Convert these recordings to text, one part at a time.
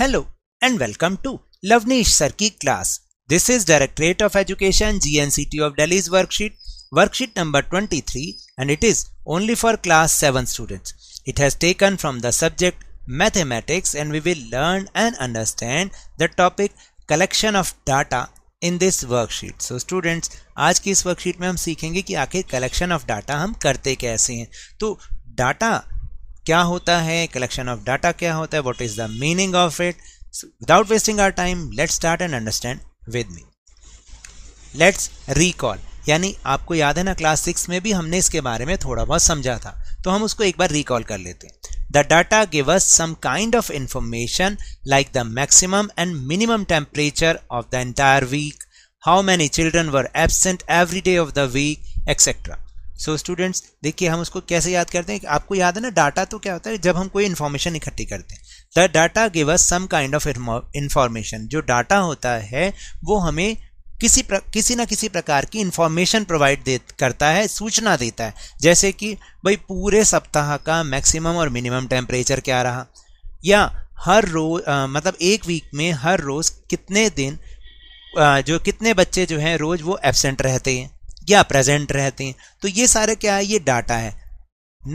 hello and welcome to Lavneesh sir की class this is directorate of education GNCT of Delhi worksheet worksheet number 23 and it is only for class seven students it has taken from the subject mathematics and we will learn and understand the topic collection of data in this worksheet so students आज की इस worksheet में हम सीखेंगे कि आखिर collection of data हम करते कैसे हैं तो डाटा क्या होता है कलेक्शन ऑफ डाटा क्या होता है what is the meaning of it without wasting our time let's start and understand with me let's recall यानी आपको याद है ना क्लास सिक्स में भी हमने इसके बारे में थोड़ा बहुत समझा था तो हम उसको एक बार रिकॉल कर लेते हैं the data give us some kind of information like the maximum and minimum temperature of the entire week how many children were absent every day of the week etcetera so students देखिए हम उसको कैसे याद करते हैं आपको याद है ना डाटा तो क्या होता है जब हम कोई इन्फॉर्मेशन इकट्ठी करते हैं the data give us some kind of information जो डाटा होता है वो हमें किसी प्र, किसी ना किसी प्रकार की इन्फॉर्मेशन प्रोवाइड दे करता है सूचना देता है जैसे कि भाई पूरे सप्ताह का मैक्सिमम और मिनिमम टेम्परेचर क्या रहा या हर रोज मतलब एक वीक में हर रोज़ कितने दिन आ, जो कितने बच्चे जो हैं रोज़ वो एबसेंट रहते हैं या प्रेजेंट रहते हैं तो ये सारे क्या है ये डाटा है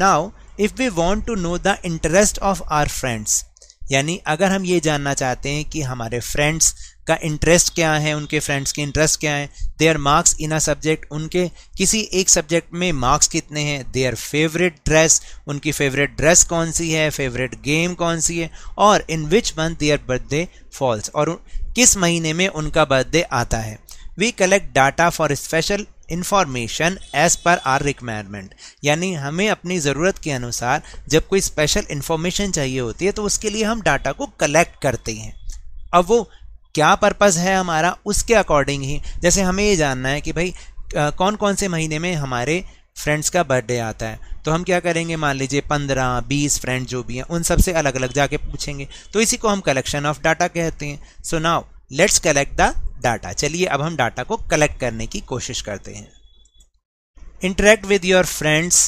now if we want to know the interest of our friends यानी अगर हम ये जानना चाहते हैं कि हमारे फ्रेंड्स का इंटरेस्ट क्या है उनके फ्रेंड्स के इंटरेस्ट क्या है their marks in a subject उनके किसी एक सब्जेक्ट में मार्क्स कितने हैं देयर फेवरेट ड्रेस उनकी फेवरेट ड्रेस कौन सी है फेवरेट गेम कौन सी है और in which month their birthday falls और किस महीने में उनका बर्थडे आता है we collect data for special information as per our requirement यानी हमें अपनी ज़रूरत के अनुसार जब कोई स्पेशल इन्फॉर्मेशन चाहिए होती है तो उसके लिए हम डाटा को कलेक्ट करते हैं अब वो क्या पर्पज़ है हमारा उसके अकॉर्डिंग ही जैसे हमें ये जानना है कि भाई कौन कौन से महीने में हमारे फ्रेंड्स का बर्थडे आता है तो हम क्या करेंगे मान लीजिए पंद्रह बीस फ्रेंड जो भी हैं उन सबसे अलग अलग जाके पूछेंगे तो इसी को हम कलेक्शन ऑफ डाटा कहते हैं so now let's collect the data चलिए अब हम डाटा को कलेक्ट करने की कोशिश करते हैं interact with your friends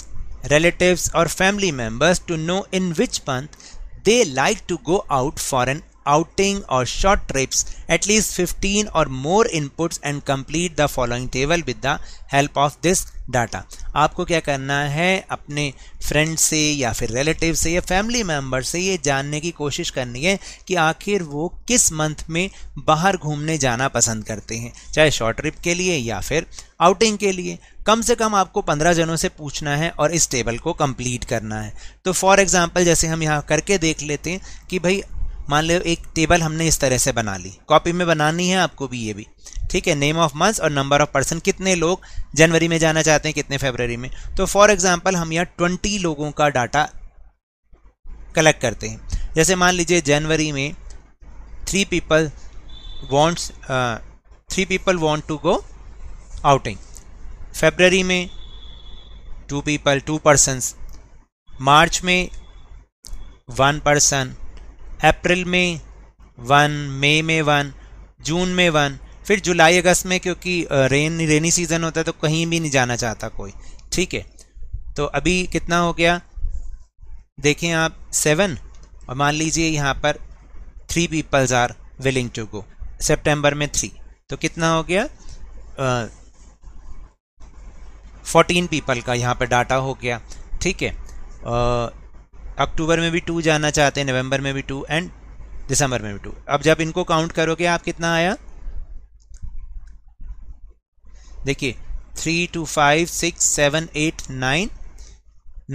relative और family members to know in which month they like to go out for an outing or short trips at least 15 or more inputs and complete the following table with the help of this data आपको क्या करना है अपने friend से या फिर relative से या फैमिली मेम्बर से ये जानने की कोशिश करनी है कि आखिर वो किस मंथ में बाहर घूमने जाना पसंद करते हैं चाहे शॉर्ट ट्रिप के लिए या फिर आउटिंग के लिए कम से कम आपको पंद्रह जनों से पूछना है और इस टेबल को कंप्लीट करना है तो फॉर एग्ज़ाम्पल जैसे हम यहाँ करके देख लेते हैं कि भाई मान लो एक टेबल हमने इस तरह से बना ली कॉपी में बनानी है आपको भी ये भी ठीक है नेम ऑफ मंथ्स और नंबर ऑफ पर्सन कितने लोग जनवरी में जाना चाहते हैं कितने फेबररी में तो फॉर एग्जाम्पल हम यहाँ ट्वेंटी लोगों का डाटा कलेक्ट करते हैं जैसे मान लीजिए जनवरी में three people wants three people want to go outing February में two people two persons March में वन पर्सन अप्रैल में वन मई में वन जून में वन फिर जुलाई अगस्त में क्योंकि रेन रेनी सीज़न होता है तो कहीं भी नहीं जाना चाहता कोई ठीक है तो अभी कितना हो गया देखें आप सेवन और मान लीजिए यहाँ पर three peoples are willing to go September में थ्री तो कितना हो गया फोर्टीन पीपल का यहाँ पर डाटा हो गया ठीक है अक्टूबर में भी टू जाना चाहते हैं नवंबर में भी टू एंड दिसंबर में भी टू अब जब इनको काउंट करोगे आप कितना आया देखिए three two five six seven eight nine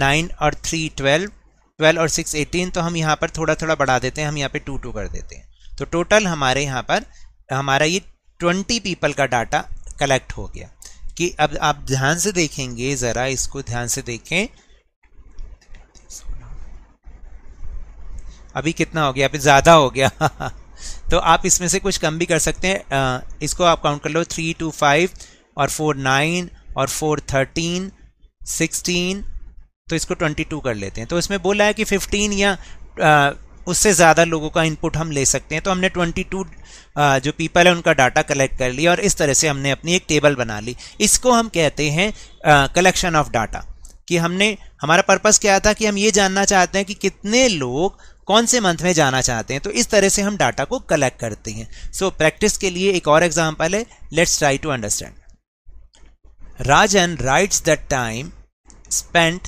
nine और थ्री ट्वेल्व ट्वेल्व और सिक्स एटीन तो हम यहाँ पर थोड़ा थोड़ा बढ़ा देते हैं हम यहाँ पे टू टू कर देते हैं तो टोटल हमारे यहाँ पर हमारा ये ट्वेंटी पीपल का डाटा कलेक्ट हो गया कि अब आप ध्यान से देखेंगे ज़रा इसको ध्यान से देखें अभी कितना हो गया अभी ज़्यादा हो गया तो आप इसमें से कुछ कम भी कर सकते हैं इसको आप काउंट कर लो थ्री टू फाइव और फोर नाइन और फोर थर्टीन सिक्सटीन तो इसको ट्वेंटी टू कर लेते हैं तो इसमें बोला है कि फिफ्टीन या आ, उससे ज़्यादा लोगों का इनपुट हम ले सकते हैं तो हमने 22 टू जो पीपल है उनका डाटा कलेक्ट कर लिया और इस तरह से हमने अपनी एक टेबल बना ली इसको हम कहते हैं कलेक्शन ऑफ डाटा कि हमने हमारा पर्पस क्या था कि हम ये जानना चाहते हैं कि कितने लोग कौन से मंथ में जाना चाहते हैं तो इस तरह से हम डाटा को कलेक्ट करते हैं सो so, प्रैक्टिस के लिए एक और एग्जाम्पल है let's try to understand Rajan writes the time spent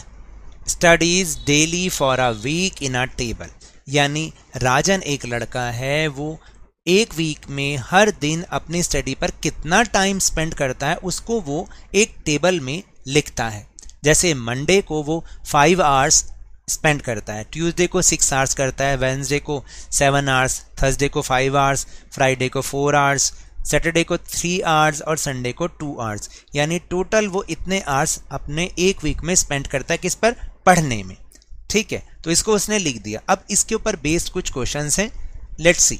studies daily for a week in a table यानी राजन एक लड़का है वो एक वीक में हर दिन अपनी स्टडी पर कितना टाइम स्पेंड करता है उसको वो एक टेबल में लिखता है जैसे मंडे को वो फाइव आवर्स स्पेंड करता है ट्यूसडे को सिक्स आवर्स करता है वेंसडे को सेवन आवर्स थर्सडे को फाइव आवर्स फ्राइडे को फोर आवर्स सैटरडे को थ्री आवर्स और संडे को टू आवर्स यानी टोटल वो इतने आवर्स अपने एक वीक में स्पेंड करता है किस पर पढ़ने में ठीक है तो इसको उसने लिख दिया अब इसके ऊपर बेस्ड कुछ क्वेश्चन हैं let's see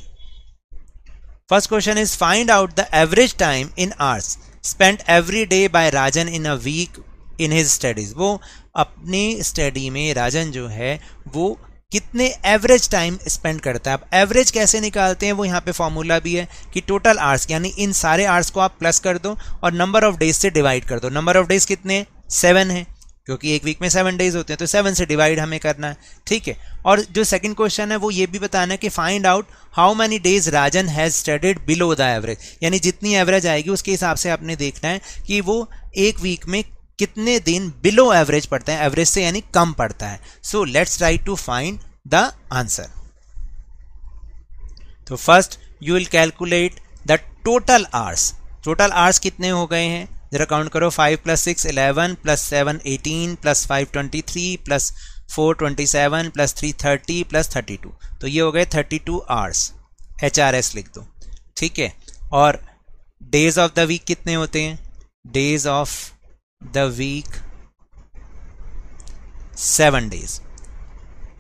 first question is find out the average time in hours spend every day by Rajan in a week in his studies वो अपने स्टडी में राजन जो है वो कितने एवरेज टाइम स्पेंड करता है आप एवरेज कैसे निकालते हैं वो यहाँ पे फॉर्मूला भी है कि टोटल आर्ट्स यानी इन सारे आर्ट्स को आप प्लस कर दो और नंबर ऑफ डेज से डिवाइड कर दो नंबर ऑफ डेज कितने सेवन है क्योंकि एक वीक में सेवन डेज होते हैं तो सेवन से डिवाइड हमें करना है ठीक है और जो सेकंड क्वेश्चन है वो ये भी बताना है कि find out how many days Rajan has studied below the average यानी जितनी एवरेज आएगी उसके हिसाब से आपने देखना है कि वो एक वीक में कितने दिन बिलो एवरेज पड़ता है एवरेज से यानी कम पड़ता है so let's try to find the answer तो first you will calculate the total hours total hours कितने हो गए हैं जरा काउंट करो five plus six eleven plus seven eighteen plus five twenty three plus four twenty seven plus three thirty plus thirty two तो ये हो गए thirty two hours H R S लिख दो ठीक है और डेज ऑफ द वीक कितने होते हैं days of the week seven days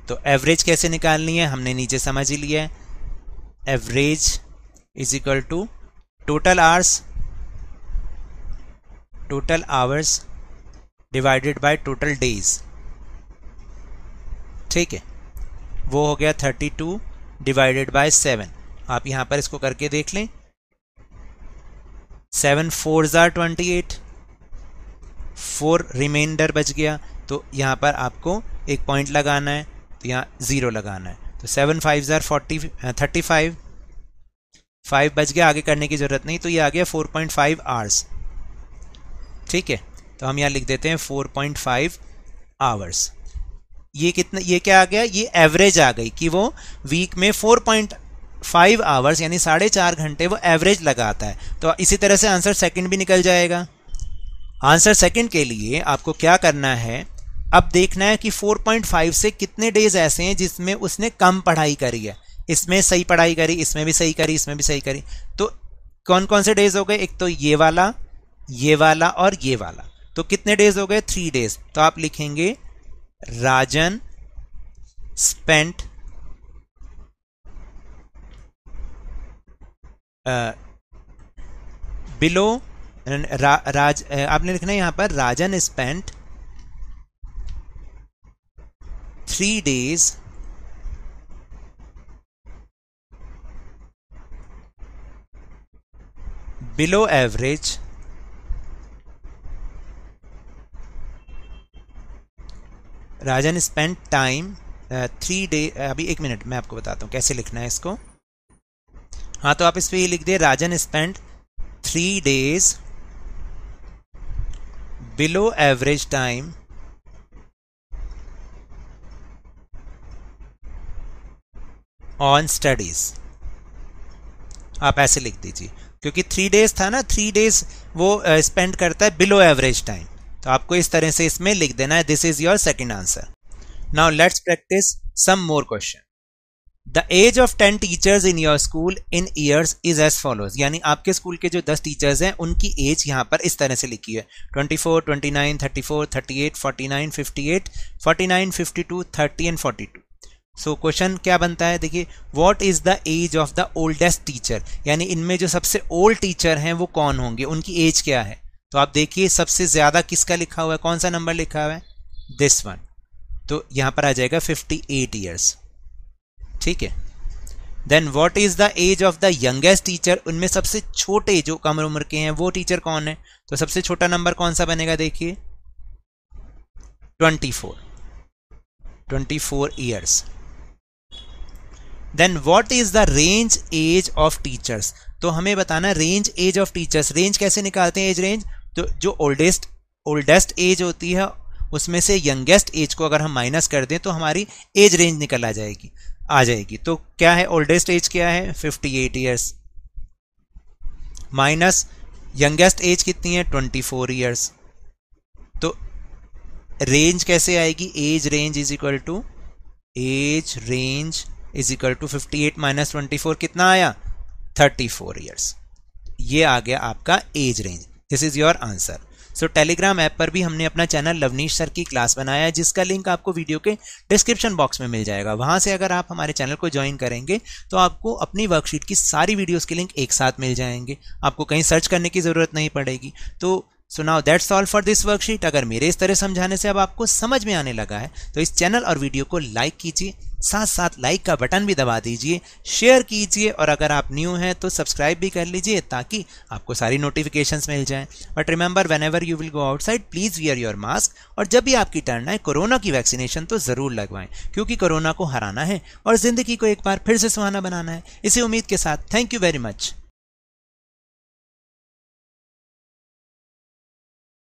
तो एवरेज कैसे निकालनी है हमने नीचे समझ ही लिया है average is equal to total hours total hours divided by total days ठीक है वो हो गया thirty two divided by seven आप यहां पर इसको करके देख लें सेवन फोर ज़ार ट्वेंटी एट फोर रिमाइंडर बच गया तो यहाँ पर आपको एक पॉइंट लगाना है तो यहाँ ज़ीरो लगाना है तो सेवन फाइव ज़ार फोर्टी थर्टी फाइव फाइव बच गया आगे करने की ज़रूरत नहीं तो ये आ गया फोर पॉइंट फाइव आवर्स ठीक है तो हम यहाँ लिख देते हैं फोर पॉइंट फाइव आवर्स ये कितना ये क्या आ गया ये एवरेज आ गई कि वो वीक में फोर पॉइंट फाइव आवर्स यानी साढ़े चार घंटे वो एवरेज लगाता है तो इसी तरह से आंसर सेकंड भी निकल जाएगा आंसर सेकंड के लिए आपको क्या करना है अब देखना है कि 4.5 से कितने डेज ऐसे हैं जिसमें उसने कम पढ़ाई करी है इसमें सही पढ़ाई करी इसमें भी सही करी इसमें भी सही करी तो कौन कौन से डेज हो गए एक तो ये वाला ये वाला और ये वाला तो कितने डेज हो गए थ्री डेज तो आप लिखेंगे राजन स्पेंट बिलो रा, राज eh, आपने लिखना है यहां पर Rajan spent three days below average Rajan spend time three day अभी एक मिनट मैं आपको बताता हूं कैसे लिखना है इसको हाँ तो आप इस पर ये लिख दे Rajan spend three days below average time on studies आप ऐसे लिख दीजिए क्योंकि थ्री डेज था ना थ्री डेज वो स्पेंड करता है बिलो एवरेज टाइम तो आपको इस तरह से इसमें लिख देना है this is your second answer now let's practice some more question the age of ten teachers in your school in years is as follows यानी आपके स्कूल के जो दस टीचर्स हैं उनकी एज यहाँ पर इस तरह से लिखी है twenty four twenty nine thirty four thirty eight forty nine fifty eight forty nine fifty two thirty and forty two so question क्या बनता है देखिए what is the age of the oldest teacher यानी इनमें जो सबसे ओल्ड टीचर हैं वो कौन होंगे उनकी एज क्या है तो आप देखिए सबसे ज़्यादा किसका लिखा हुआ है कौन सा नंबर लिखा हुआ है दिस वन तो यहाँ पर आ जाएगा फिफ्टी एट ईयर्स ठीक है then what is the age of the youngest teacher उनमें सबसे छोटे जो कम उम्र के हैं वो टीचर कौन है तो सबसे छोटा नंबर कौन सा बनेगा देखिए twenty four twenty four years then what is the range age of teachers तो हमें बताना range age of teachers range कैसे निकालते हैं एज रेंज तो जो ओल्डेस्ट ओल्डेस्ट एज होती है उसमें से यंगेस्ट एज को अगर हम माइनस कर दें तो हमारी एज रेंज निकल आ जाएगी आ जाएगी तो क्या है ओल्डेस्ट एज क्या है 58 eight years minus youngest age कितनी है 24 फोर ईयर्स तो रेंज कैसे आएगी age range is equal to age range is equal to fifty eight minus twenty four कितना आया थर्टी फोर ईयर्स ये आ गया आपका age range this is your answer so Telegram app पर भी हमने अपना चैनल लवनीश सर की क्लास बनाया है जिसका लिंक आपको वीडियो के डिस्क्रिप्शन बॉक्स में मिल जाएगा वहाँ से अगर आप हमारे चैनल को ज्वाइन करेंगे तो आपको अपनी वर्कशीट की सारी वीडियोज़ के लिंक एक साथ मिल जाएंगे आपको कहीं सर्च करने की ज़रूरत नहीं पड़ेगी तो so now that's all for this worksheet अगर मेरे इस तरह समझाने से अब आपको समझ में आने लगा है तो इस चैनल और वीडियो को लाइक कीजिए साथ साथ लाइक का बटन भी दबा दीजिए शेयर कीजिए और अगर आप न्यू हैं तो सब्सक्राइब भी कर लीजिए ताकि आपको सारी नोटिफिकेशन मिल जाएँ but remember whenever you will go outside please wear your mask और जब भी आपकी टर्न आए कोरोना की वैक्सीनेशन तो ज़रूर लगवाएं क्योंकि कोरोना को हराना है और ज़िंदगी को एक बार फिर से सुहाना बनाना है इसी उम्मीद के साथ थैंक यू वेरी मच